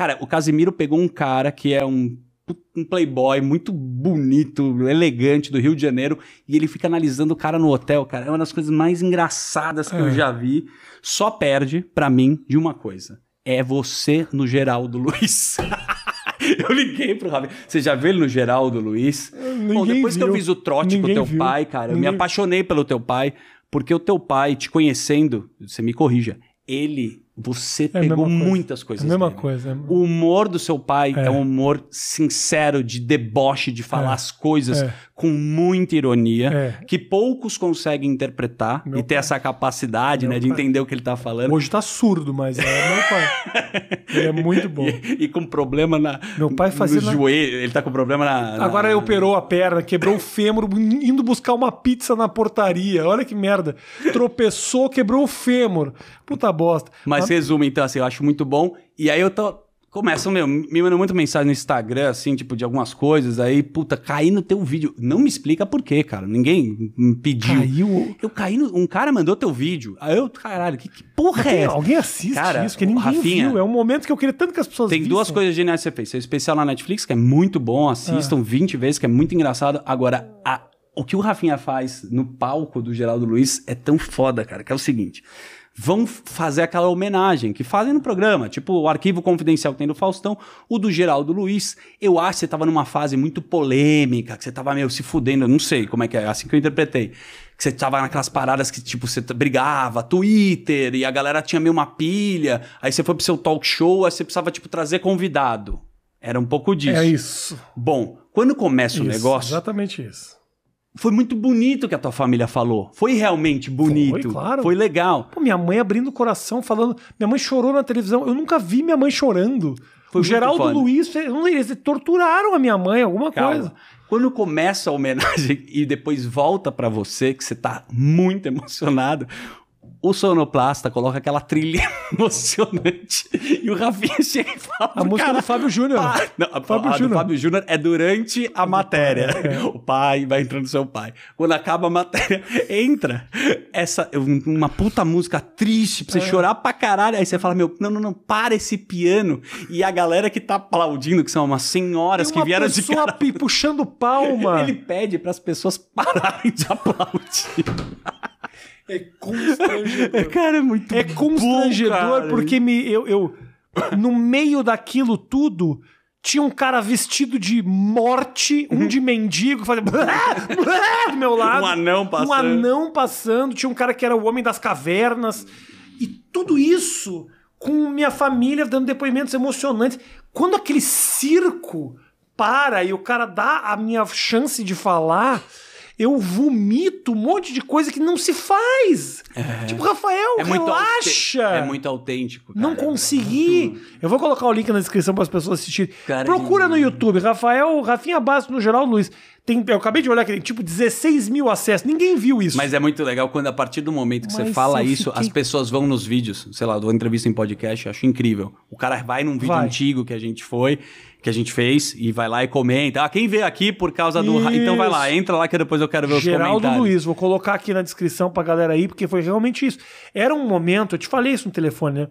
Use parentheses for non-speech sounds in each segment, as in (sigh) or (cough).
Cara, o Casimiro pegou um cara que é um um playboy muito bonito, elegante do Rio de Janeiro, e ele fica analisando o cara no hotel, cara. É uma das coisas mais engraçadas que é. eu já vi. Só perde, para mim, de uma coisa. É você no Geraldo Luiz. (laughs) eu liguei pro Ravi. Você já viu ele no Geraldo Luiz? Ninguém Bom, depois viu. que eu fiz o trote Ninguém com o teu viu. pai, cara, Ninguém... eu me apaixonei pelo teu pai, porque o teu pai, te conhecendo, você me corrija, ele você é pegou muitas é coisas. É a mesma dele. coisa. O humor do seu pai é, é um humor sincero, de deboche, de falar é. as coisas é. com muita ironia, é. que poucos conseguem interpretar meu e ter essa capacidade né, de entender o que ele está falando. Hoje está surdo, mas é meu pai. (laughs) ele é muito bom. E, e, com problema na. Meu pai fazia. No na... joelho, ele está com problema na. na... Agora ele operou a perna, quebrou o fêmur, indo buscar uma pizza na portaria. Olha que merda. Tropeçou, quebrou o fêmur. Puta bosta. Mas resumo, então, assim, eu acho muito bom. E aí eu tô. Começam, meu, me mandam muita mensagem no Instagram, assim, tipo, de algumas coisas. Aí, puta, caí no teu vídeo. Não me explica por quê, cara. Ninguém me pediu. Caiu. Eu caí no. Um cara mandou teu vídeo. Aí eu, caralho, que, que porra Mas é essa? Alguém assiste cara, isso, que ninguém Rafinha, viu. É um momento que eu queria tanto que as pessoas Tem vissem. duas coisas geniais que você fez. Seu especial na Netflix, que é muito bom, assistam ah. 20 vezes, que é muito engraçado. Agora, a, o que o Rafinha faz no palco do Geraldo Luiz é tão foda, cara, que é o seguinte vão fazer aquela homenagem que fazem no programa, tipo o arquivo confidencial que tem do Faustão, o do Geraldo Luiz. Eu acho que você estava numa fase muito polêmica, que você estava meio se fudendo, não sei como é que é, assim que eu interpretei que você tava naquelas paradas que, tipo, você brigava, Twitter, e a galera tinha meio uma pilha, aí você foi pro seu talk show, aí você precisava, tipo, trazer convidado. Era um pouco disso. É isso. Bom, quando começa isso, o negócio. Exatamente isso foi muito bonito que a tua família falou. Foi realmente bonito. Foi, claro. Foi legal. Pô, minha mãe abrindo o coração, falando. Minha mãe chorou na televisão. Eu nunca vi minha mãe chorando. Foi o Geraldo foda. Luiz, eles torturaram a minha mãe, alguma Calma. coisa. Quando começa a homenagem (laughs) e depois volta para você, que você tá muito (laughs) emocionado, o sonoplasta coloca aquela trilha (laughs) emocionante e o Rafinha chega e fala. A música é cara, do Fábio Júnior. não, a, Fábio a, Júnior. Fábio Júnior é durante a é matéria. É. (laughs) O pai vai entrando seu pai. Quando acaba a matéria, (laughs) entra essa uma puta música triste pra você é. chorar pra caralho. Aí você fala: Meu, não, não, não, para esse piano. E a galera que tá aplaudindo, que são umas senhoras uma que vieram de cara... puxando palma. Ele pede para as pessoas pararem de aplaudir. É constrangedor. (laughs) Cara, é muito É constrangedor bom, porque me, eu, eu. No meio daquilo tudo, tinha um cara vestido de morte, um de mendigo, fazendo do meu lado. Um anão passando. Um anão passando, tinha um cara que era o homem das cavernas. E tudo isso com minha família dando depoimentos emocionantes. Quando aquele circo para e o cara dá a minha chance de falar, eu vomito um monte de coisa que não se faz. É. Tipo, Rafael, é relaxa. Muito é muito autêntico. Cara. Não é consegui. É muito... Eu vou colocar o link na descrição para as pessoas assistirem. Cara Procura no YouTube, Rafael, Rafinha Basto no geral, Luiz. Tem, eu acabei de olhar que tem tipo 16 mil acessos. Ninguém viu isso. Mas é muito legal quando, a partir do momento que Mas você fala isso, as pessoas vão nos vídeos. Sei lá, dou entrevista em podcast, acho incrível. O cara vai num vídeo vai. antigo que a gente foi, que a gente fez, e vai lá e comenta. Ah, quem veio aqui por causa do. Isso. Então vai lá, entra lá que depois eu quero ver Geraldo os comentários. Luiz, vou colocar aqui na descrição pra galera aí, porque foi realmente isso. Era um momento, eu te falei isso no telefone, né?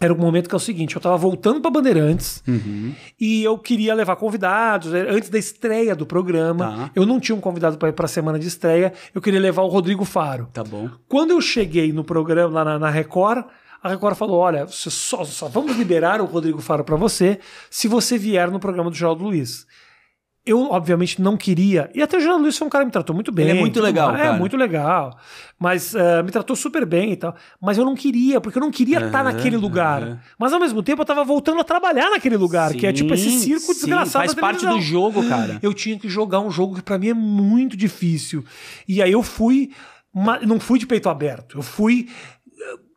era o um momento que é o seguinte: eu tava voltando para Bandeirantes uhum. e eu queria levar convidados. É, antes da estreia do programa, tá. eu não tinha um convidado para ir pra a semana de estreia, eu queria levar o Rodrigo Faro. Tá bom. Quando eu cheguei no programa, lá na, na Record, a Record falou: olha, só, só vamos liberar o Rodrigo Faro para você se você vier no programa do Geraldo Luiz eu, obviamente, não queria. E até o Jean Luiz foi um cara que me tratou muito bem. Ele é muito legal, É, muito legal. Mas uh, me tratou super bem e tal. Mas eu não queria, porque eu não queria estar uhum, tá naquele lugar. Uhum. Mas, ao mesmo tempo, eu estava voltando a trabalhar naquele lugar, sim, que é tipo esse circo sim, desgraçado. Faz parte do jogo, cara. Eu tinha que jogar um jogo que, para mim, é muito difícil. E aí eu fui. Uma, não fui de peito aberto. Eu fui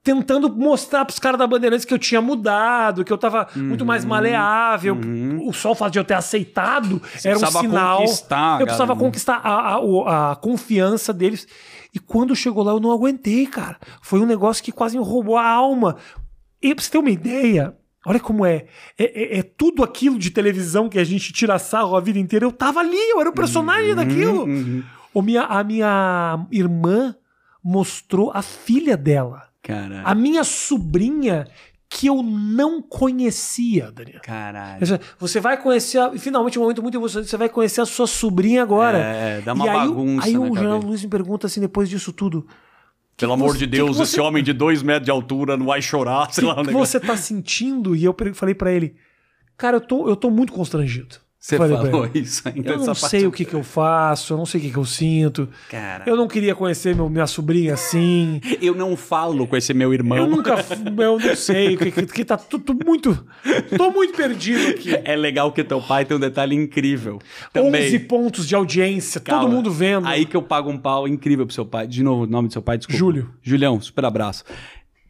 tentando mostrar pros caras da Bandeirantes que eu tinha mudado, que eu tava uhum, muito mais uhum. maleável. Uhum. O sol fato de eu ter aceitado Você era um sinal. eu precisava galera. conquistar a, a, a, confiança deles. E quando chegou lá, eu não aguentei, cara. Foi um negócio que quase me roubou a alma. E pra você ter uma ideia, olha como é. É, é, é tudo aquilo de televisão que a gente tira sarro a vida inteira. Eu tava ali, eu era o personagem uhum, daquilo. Uhum. O minha, a minha irmã mostrou a filha dela Caralho. A minha sobrinha que eu não conhecia, Daniel. Caralho. Você vai conhecer, a, finalmente, um momento muito emocionante, você vai conhecer a sua sobrinha agora. É, é dá uma e aí, bagunça. Aí o Jean Luiz me pergunta assim, depois disso tudo. Pelo amor você, de Deus, você... esse homem de dois metros de altura não vai chorar, sei que lá. O que, você tá sentindo? E eu falei para ele, cara, eu tô, eu tô muito constrangido. Você falei falou isso ainda. Eu não sei o que, que eu faço, eu não sei o que, que eu sinto. Cara. Eu não queria conhecer meu, minha sobrinha assim. eu não falo com esse meu irmão. Eu nunca. Eu não sei. que, que, que tá tudo muito. Tô muito perdido aqui. É legal que teu pai tem um detalhe incrível. Também. 11 pontos de audiência, Calma. todo mundo vendo. Aí que eu pago um pau incrível pro seu pai. De novo, o nome do seu pai, desculpa. Júlio. Julião, super abraço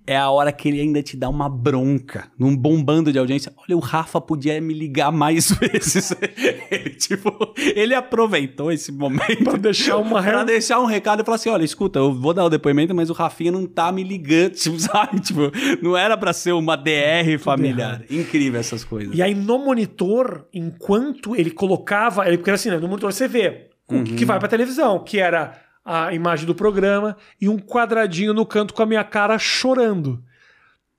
é a hora que ele ainda te dá uma bronca, num bombando de audiência. Olha, o Rafa podia me ligar mais (laughs) vezes. ele, tipo, ele aproveitou esse momento para deixar uma pra deixar um recado e falar assim: "Olha, escuta, eu vou dar o depoimento, mas o Rafinha não tá me ligando", (laughs) tipo, sabe? Tipo, não era para ser uma DR familiar. Incrível essas coisas. E aí no monitor, enquanto ele colocava, ele porque assim, né, no monitor você vê o que uhum. vai para televisão, que era a imagem do programa e um quadradinho no canto com a minha cara chorando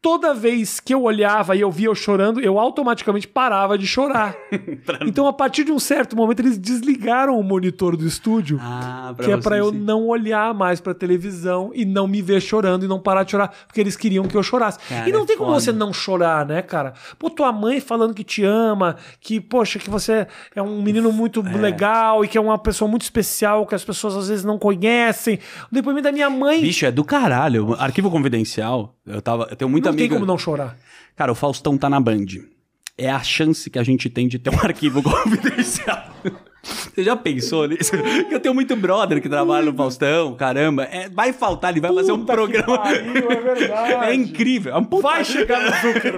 toda vez que eu olhava e eu via eu chorando, eu automaticamente parava de chorar. (laughs) então, a partir de um certo momento, eles desligaram o monitor do estúdio, ah, que é para eu não olhar mais pra televisão e não me ver chorando e não parar de chorar, porque eles queriam que eu chorasse. Cara, e não é tem como você não chorar, né, cara? Pô, tua mãe falando que te ama, que, poxa, que você é um menino muito é. legal e que é uma pessoa muito especial que as pessoas às vezes não conhecem. O depoimento da minha mãe. Bicho, é do caralho. Arquivo confidencial eu, tava, eu tenho muita amiga... Não tem como não chorar. Cara, o Faustão tá na Band. É a chance que a gente tem de ter um (laughs) arquivo confidencial. Você já pensou nisso? Eu tenho muito brother que trabalha no Faustão, caramba. É, vai faltar, ele vai puta fazer um programa. Pariu, é verdade. É incrível. É um puta... Vai chegar no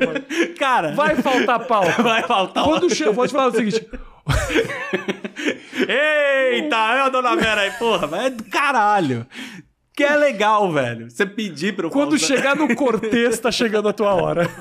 mano. Cara. Vai faltar pau. (laughs) Vai faltar Quando vou te falar o seguinte. (laughs) Eita, é a dona Vera aí, porra, é do caralho. Que é legal, velho. Você pedir pro Quando Faustão... chegar no (laughs) Cortez, tá chegando a tua hora. (laughs)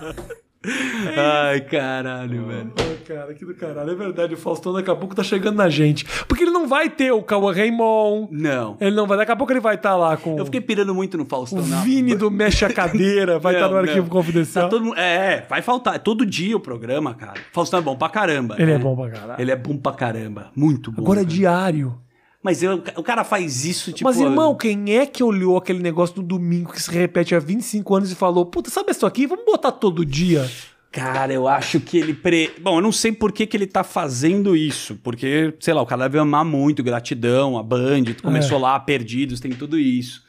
Ai, caralho, velho. Ai, cara, que do caralho. É verdade, o Faustão daqui a pouco tá chegando na gente. Porque ele não vai ter o Cauã Raymond. Não. Ele não vai. Daqui a pouco ele vai estar tá lá com. Eu fiquei pirando muito no Faustão. O não. Vini do Mexe a (laughs) Cadeira vai estar tá no arquivo não. confidencial. Tá todo... É, é, vai faltar. É todo dia o programa, cara. Faustão é bom pra caramba. Ele é né? é bom pra caralho. Ele é bom pra caramba. Muito bom. Agora cara. é diário. Mas eu, o cara faz isso, tipo. Mas, irmão, quem é que olhou aquele negócio no domingo que se repete há 25 anos e falou: puta, sabe isso aqui? Vamos botar todo dia. Cara, eu acho que ele. Pre... Bom, eu não sei por que, que ele tá fazendo isso. Porque, sei lá, o cara deve amar muito, gratidão, a Band, é. começou é. lá, perdidos, tem tudo isso.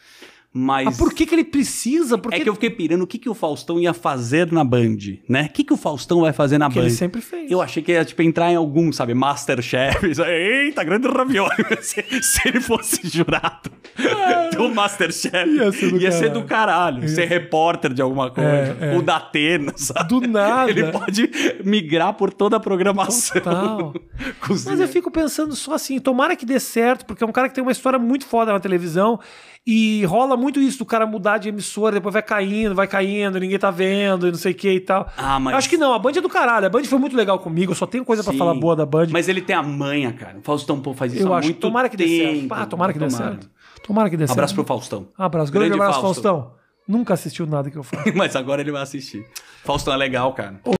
Mas. por que, que ele precisa? Porque... É que eu fiquei pirando o que, que o Faustão ia fazer na Band, né? O que, que o Faustão vai fazer na que Band? Ele sempre fez. Eu achei que ia, tipo, entrar em algum, sabe, Masterchef. (laughs) Eita, grande ravioli. (laughs) se, se, ele fosse jurado é. do Masterchef, ia ser do ia caralho. Ser, do caralho. ser repórter de alguma é, coisa. É, é. Ou da Atena, sabe? Do nada. Ele pode migrar por toda a programação. Total. (laughs) Mas eu fico pensando só assim, tomara que dê certo, porque é um cara que tem uma história muito foda na televisão e rola muito isso do cara mudar de emissora, depois vai caindo, vai caindo, ninguém tá vendo e não sei o que e tal. Ah, mas... Eu acho que não, a Band é do caralho. A Band foi muito legal comigo, eu só tenho coisa para falar boa da Band. Mas ele tem a manha, cara. O Faustão faz isso eu acho. muito tomara que tempo. Dê certo. Ah, tomara que tomara. dê certo. Tomara que dê certo. Abraço pro Faustão. Abraço. Grande, Grande abraço, Fausto. Faustão. Nunca assistiu nada que eu falei. (laughs) mas agora ele vai assistir. Faustão é legal, cara.